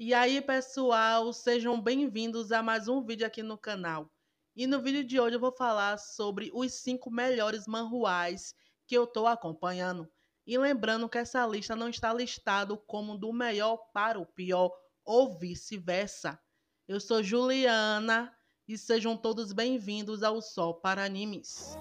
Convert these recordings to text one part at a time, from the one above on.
E aí, pessoal, sejam bem-vindos a mais um vídeo aqui no canal. E no vídeo de hoje eu vou falar sobre os 5 melhores manhuais que eu estou acompanhando. E lembrando que essa lista não está listado como do melhor para o pior ou vice-versa. Eu sou Juliana e sejam todos bem-vindos ao Sol para Animes.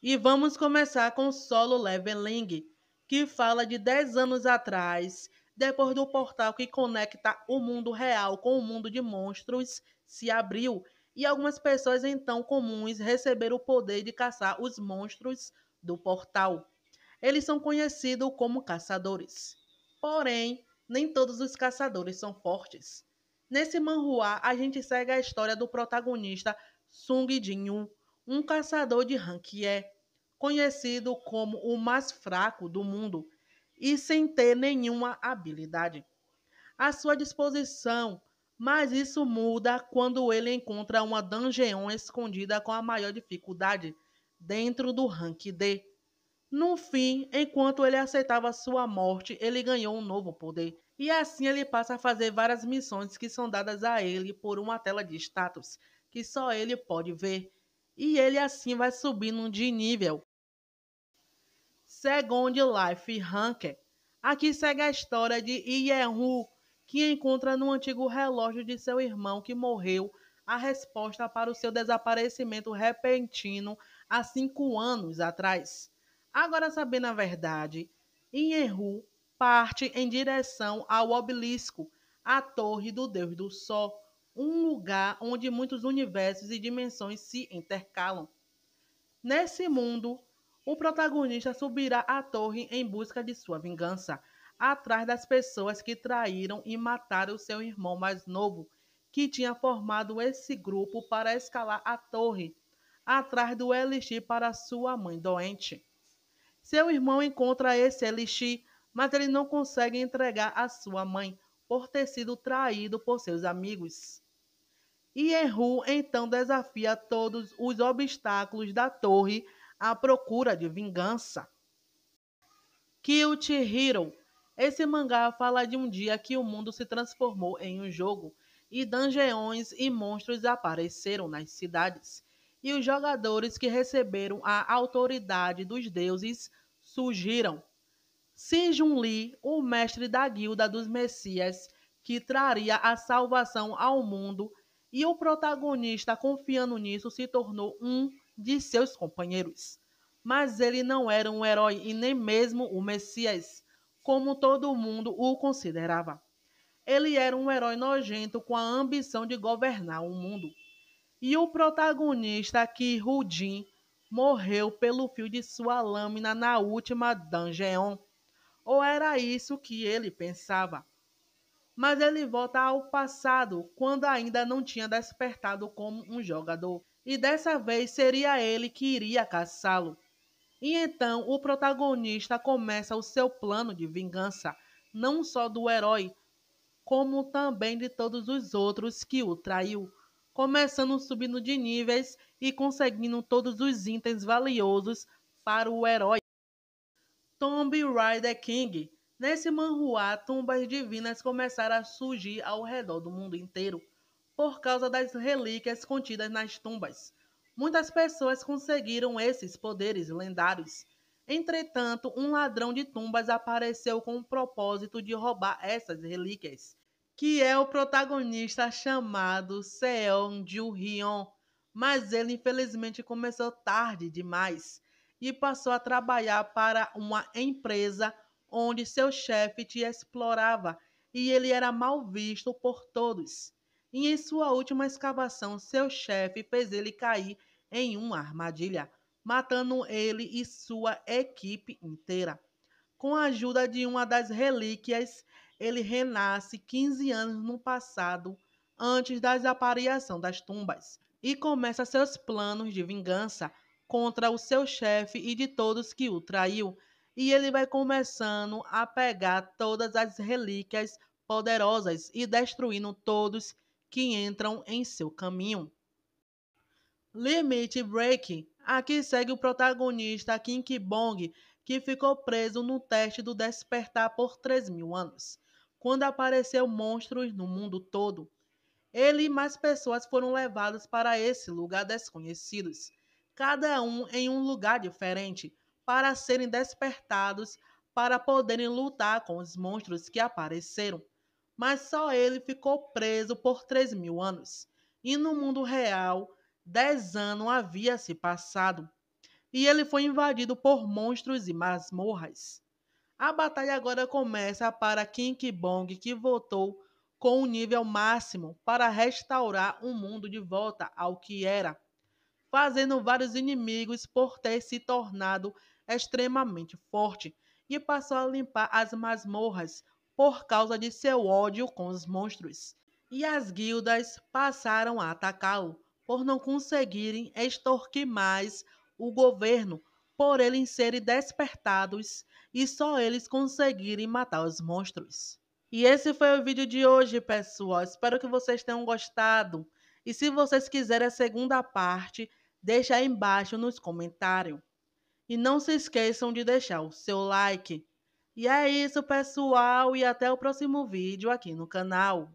E vamos começar com o Solo Leveling, que fala de 10 anos atrás, depois do portal que conecta o mundo real com o mundo de monstros se abriu e algumas pessoas então comuns receberam o poder de caçar os monstros do portal. Eles são conhecidos como caçadores. Porém, nem todos os caçadores são fortes. Nesse manhua, a gente segue a história do protagonista Sung Jin-un, um caçador de Hankie, é conhecido como o mais fraco do mundo e sem ter nenhuma habilidade à sua disposição, mas isso muda quando ele encontra uma dungeon escondida com a maior dificuldade dentro do rank D. No fim, enquanto ele aceitava sua morte, ele ganhou um novo poder e assim ele passa a fazer várias missões que são dadas a ele por uma tela de status que só ele pode ver. E ele assim vai subindo de nível. Second Life Ranker. Aqui segue a história de Yehu, que encontra no antigo relógio de seu irmão que morreu a resposta para o seu desaparecimento repentino há cinco anos atrás. Agora, sabendo a verdade, Yehu parte em direção ao obelisco, a torre do Deus do Sol, um lugar onde muitos universos e dimensões se intercalam. Nesse mundo, o protagonista subirá a torre em busca de sua vingança, atrás das pessoas que traíram e mataram seu irmão mais novo, que tinha formado esse grupo para escalar a torre, atrás do elixir para sua mãe doente. Seu irmão encontra esse elixir mas ele não consegue entregar a sua mãe por ter sido traído por seus amigos. E Enru então desafia todos os obstáculos da torre à procura de vingança. Kill Hero. Esse mangá fala de um dia que o mundo se transformou em um jogo e dungeões e monstros apareceram nas cidades. E os jogadores que receberam a autoridade dos deuses surgiram Sejun-li, o mestre da guilda dos Messias, que traria a salvação ao mundo, e o protagonista, confiando nisso, se tornou um de seus companheiros. Mas ele não era um herói e nem mesmo o Messias, como todo mundo o considerava. Ele era um herói nojento com a ambição de governar o mundo. E o protagonista, que Rudin, morreu pelo fio de sua lâmina na última dungeon ou era isso que ele pensava? Mas ele volta ao passado, quando ainda não tinha despertado como um jogador, e dessa vez seria ele que iria caçá-lo. E então o protagonista começa o seu plano de vingança, não só do herói, como também de todos os outros que o traiu, começando subindo de níveis e conseguindo todos os itens valiosos para o herói. Tomb Raider King. Nesse manhua, tumbas divinas começaram a surgir ao redor do mundo inteiro por causa das relíquias contidas nas tumbas. Muitas pessoas conseguiram esses poderes lendários. Entretanto, um ladrão de tumbas apareceu com o propósito de roubar essas relíquias, que é o protagonista chamado Seon Ju-hyun. Mas ele infelizmente começou tarde demais e passou a trabalhar para uma empresa onde seu chefe te explorava e ele era mal visto por todos. E em sua última escavação, seu chefe fez ele cair em uma armadilha, matando ele e sua equipe inteira. Com a ajuda de uma das relíquias, ele renasce 15 anos no passado, antes da desaparição das tumbas, e começa seus planos de vingança contra o seu chefe e de todos que o traiu, e ele vai começando a pegar todas as relíquias poderosas e destruindo todos que entram em seu caminho. Limit Break. Aqui segue o protagonista Kim Ki-bong, que ficou preso no teste do despertar por 3 mil anos, quando apareceu monstros no mundo todo. Ele e mais pessoas foram levados para esse lugar desconhecidos, cada um em um lugar diferente, para serem despertados para poderem lutar com os monstros que apareceram. Mas só ele ficou preso por três mil anos. E no mundo real, dez anos havia se passado. E ele foi invadido por monstros e masmorras. A batalha agora começa para King Kong que voltou com o um nível máximo para restaurar o mundo de volta ao que era fazendo vários inimigos por ter se tornado extremamente forte e passou a limpar as masmorras por causa de seu ódio com os monstros. E as guildas passaram a atacá-lo por não conseguirem extorquir mais o governo por eles serem despertados e só eles conseguirem matar os monstros. E esse foi o vídeo de hoje, pessoal. Espero que vocês tenham gostado. E se vocês quiserem a segunda parte, deixa aí embaixo nos comentários. E não se esqueçam de deixar o seu like. E é isso, pessoal, e até o próximo vídeo aqui no canal.